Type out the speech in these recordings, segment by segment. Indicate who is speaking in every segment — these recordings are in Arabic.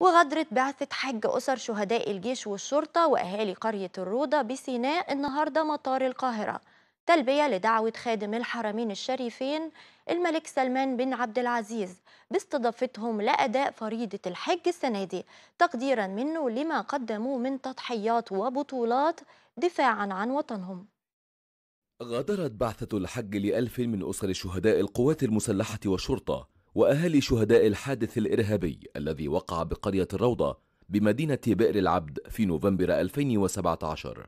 Speaker 1: وغادرت بعثة حج أسر شهداء الجيش والشرطة وأهالي قرية الروضة بسيناء النهاردة مطار القاهرة تلبية لدعوة خادم الحرمين الشريفين الملك سلمان بن عبد العزيز باستضافتهم لأداء فريضة الحج السنة دي تقديرا منه لما قدموا من تضحيات وبطولات دفاعا عن وطنهم
Speaker 2: غادرت بعثة الحج لألف من أسر شهداء القوات المسلحة والشرطة وأهالي شهداء الحادث الإرهابي الذي وقع بقرية الروضة بمدينة بئر العبد في نوفمبر 2017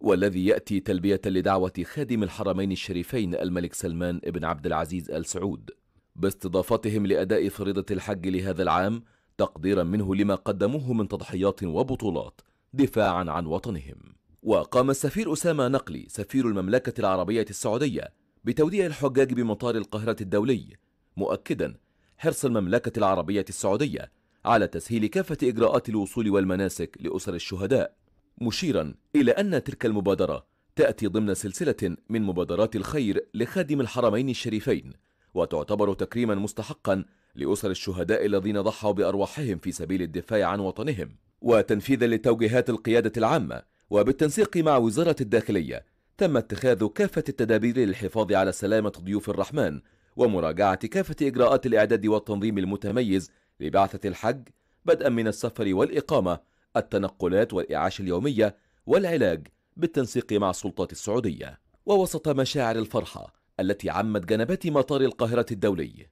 Speaker 2: والذي يأتي تلبية لدعوة خادم الحرمين الشريفين الملك سلمان بن عبد العزيز آل سعود باستضافتهم لأداء فريضة الحج لهذا العام تقديرا منه لما قدموه من تضحيات وبطولات دفاعا عن وطنهم وقام السفير أسامة نقلي سفير المملكة العربية السعودية بتوديع الحجاج بمطار القاهرة الدولي مؤكدا حرص المملكة العربية السعودية على تسهيل كافة إجراءات الوصول والمناسك لأسر الشهداء مشيرا إلى أن تلك المبادرة تأتي ضمن سلسلة من مبادرات الخير لخادم الحرمين الشريفين وتعتبر تكريما مستحقا لأسر الشهداء الذين ضحوا بأرواحهم في سبيل الدفاع عن وطنهم وتنفيذا لتوجيهات القيادة العامة وبالتنسيق مع وزارة الداخلية تم اتخاذ كافة التدابير للحفاظ على سلامة ضيوف الرحمن ومراجعة كافة إجراءات الإعداد والتنظيم المتميز لبعثة الحج بدءا من السفر والإقامة التنقلات والإعاشة اليومية والعلاج بالتنسيق مع السلطات السعودية ووسط مشاعر الفرحة التي عمت جنبات مطار القاهرة الدولي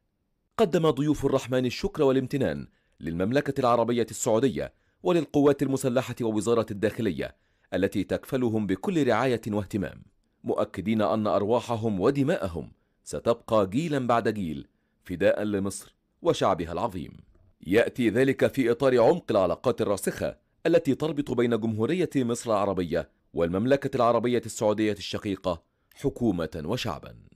Speaker 2: قدم ضيوف الرحمن الشكر والامتنان للمملكة العربية السعودية وللقوات المسلحة ووزارة الداخلية التي تكفلهم بكل رعاية واهتمام مؤكدين أن أرواحهم ودماءهم ستبقى جيلا بعد جيل فداء لمصر وشعبها العظيم يأتي ذلك في إطار عمق العلاقات الراسخة التي تربط بين جمهورية مصر العربية والمملكة العربية السعودية الشقيقة حكومة وشعبا